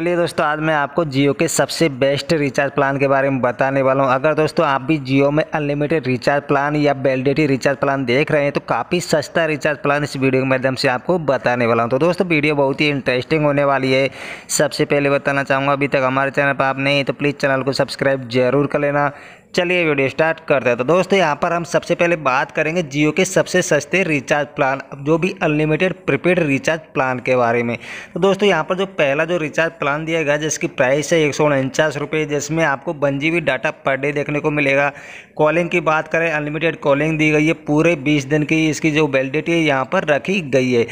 चलिए दोस्तों आज मैं आपको जियो के सबसे बेस्ट रिचार्ज प्लान के बारे में बताने वाला हूँ अगर दोस्तों आप भी जियो में अनलिमिटेड रिचार्ज प्लान या वेलिडिटी रिचार्ज प्लान देख रहे हैं तो काफ़ी सस्ता रिचार्ज प्लान इस वीडियो के माध्यम से आपको बताने वाला हूँ तो दोस्तों वीडियो बहुत ही इंटरेस्टिंग होने वाली है सबसे पहले बताना चाहूँगा अभी तक हमारे चैनल पर आप नहीं तो प्लीज़ चैनल को सब्सक्राइब जरूर कर लेना चलिए वीडियो स्टार्ट करते हैं तो दोस्तों यहाँ पर हम सबसे पहले बात करेंगे जियो के सबसे सस्ते रिचार्ज प्लान जो भी अनलिमिटेड प्रीपेड रिचार्ज प्लान के बारे में तो दोस्तों यहाँ पर जो पहला जो रिचार्ज प्लान दिया गया जिसकी प्राइस है एक सौ उनचास रुपये जिसमें आपको one G data per day देखने को मिलेगा कॉलिंग की बात करें अनलिमिटेड कॉलिंग दी गई है पूरे बीस दिन की इसकी जो वैलिडिटी है यहाँ पर रखी गई है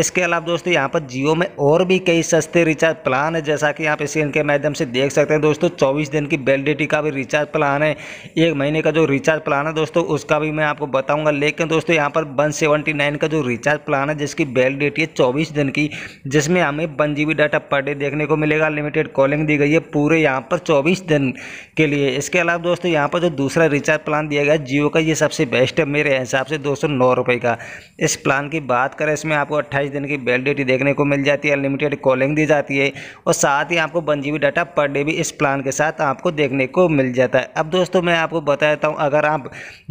इसके अलावा दोस्तों यहाँ पर जियो में और भी कई सस्ते रिचार्ज प्लान है जैसा कि आप स्क्रीन के माध्यम से देख सकते हैं दोस्तों चौबीस दिन की वैलिडिटी का भी रिचार्ज प्लान है एक महीने का जो रिचार्ज प्लान है दोस्तों उसका भी मैं आपको बताऊंगा लेकिन दोस्तों यहाँ पर वन सेवेंटी नाइन का जो रिचार्ज प्लान है जिसकी वैलिडिटी है चौबीस दिन की जिसमें हमें one G data per day देखने को मिलेगा लिमिटेड कॉलिंग दी गई है पूरे यहाँ पर चौबीस दिन के लिए इसके अलावा दोस्तों यहाँ पर जो दूसरा रिचार्ज प्लान दिया गया जियो का ये सबसे बेस्ट है मेरे हिसाब से दो सौ का इस प्लान की बात करें इसमें आपको अट्ठाईस दिन की वैलिडिटी देखने को मिल जाती है अनलिमिटेड कॉलिंग दी जाती है और साथ ही आपको one G data per day भी इस प्लान के साथ आपको देखने को मिल जाता है अब दोस्तों दोस्तों मैं आपको बता देता हूँ अगर आप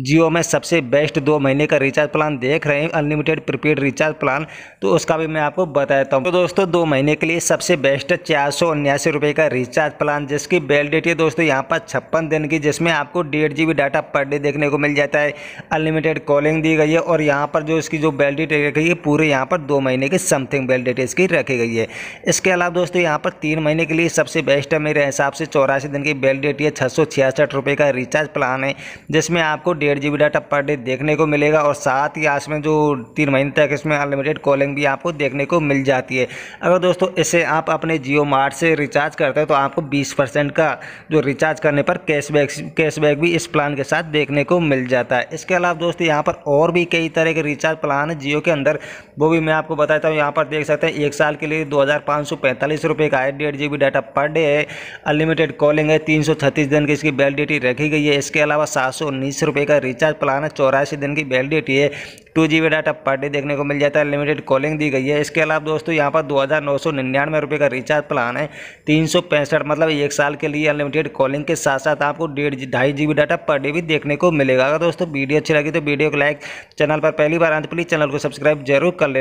जियो में सबसे बेस्ट दो महीने का रिचार्ज प्लान देख रहे हैं अनलिमिटेड प्रीपेड रिचार्ज प्लान तो उसका भी मैं आपको बता देता हूँ तो दोस्तों दो महीने के लिए सबसे बेस्ट चार सौ उन्यासी रुपये का रिचार्ज प्लान जिसकी वैलिडिटी है दोस्तों यहाँ पर छप्पन दिन की जिसमें आपको डेढ़ जी डाटा पर डे देखने को मिल जाता है अनलिमिटेड कॉलिंग दी गई है और यहाँ पर जो इसकी जो वैलिडिटी रखी है पूरे यहाँ पर दो महीने की समथिंग वैलिडिटी इसकी रखी गई है इसके अलावा दोस्तों यहाँ पर तीन महीने के लिए सबसे बेस्ट है मेरे हिसाब से चौरासी दिन की वैलिडिटी है छः सौ छियासठ रुपये का है रिचार्ज प्लान है जिसमें आपको डेढ़ जी डाटा पर डे देखने को मिलेगा और साथ ही आज में जो तीन महीने तक इसमें अनलिमिटेड कॉलिंग भी आपको देखने को मिल जाती है अगर दोस्तों इसे आप अपने जियो मार्ट से रिचार्ज करते हैं तो आपको बीस का जो रिचार्ज करने पर कैशबैक कैशबैक भी इस प्लान के साथ देखने को मिल जाता है इसके अलावा दोस्तों यहाँ पर और भी कई तरह के रिचार्ज प्लान है जियो के अंदर वो भी मैं आपको बताता हूँ यहाँ पर देख सकते हैं एक साल के लिए दो हज़ार का है डेढ़ जी डाटा पर डे है अनलिमिटेड कॉलिंग है तीन दिन की इसकी वैलिडिटी रखी गई है इसके अलावा सात सौ उन्नीस रुपये का रिचार्ज प्लान है चौरासी दिन की वैलिडिटी है two G B data per day देखने को मिल जाता है लिमिटेड कॉलिंग दी गई है इसके अलावा दोस्तों यहाँ पर दो हज़ार नौ सौ निन्यानवे रुपये का रिचार्ज प्लान है तीन सौ पैंसठ मतलब एक साल के लिए अनलिमिटेड कॉलिंग के साथ साथ आपको डेढ़ ढाई G B data per day भी देखने को मिलेगा अगर दोस्तों वीडियो अच्छी लगी तो वीडियो को लाइक चैनल पर पहली बार आते तो प्लीज़ चैनल को सब्सक्राइब जरूर कर लेना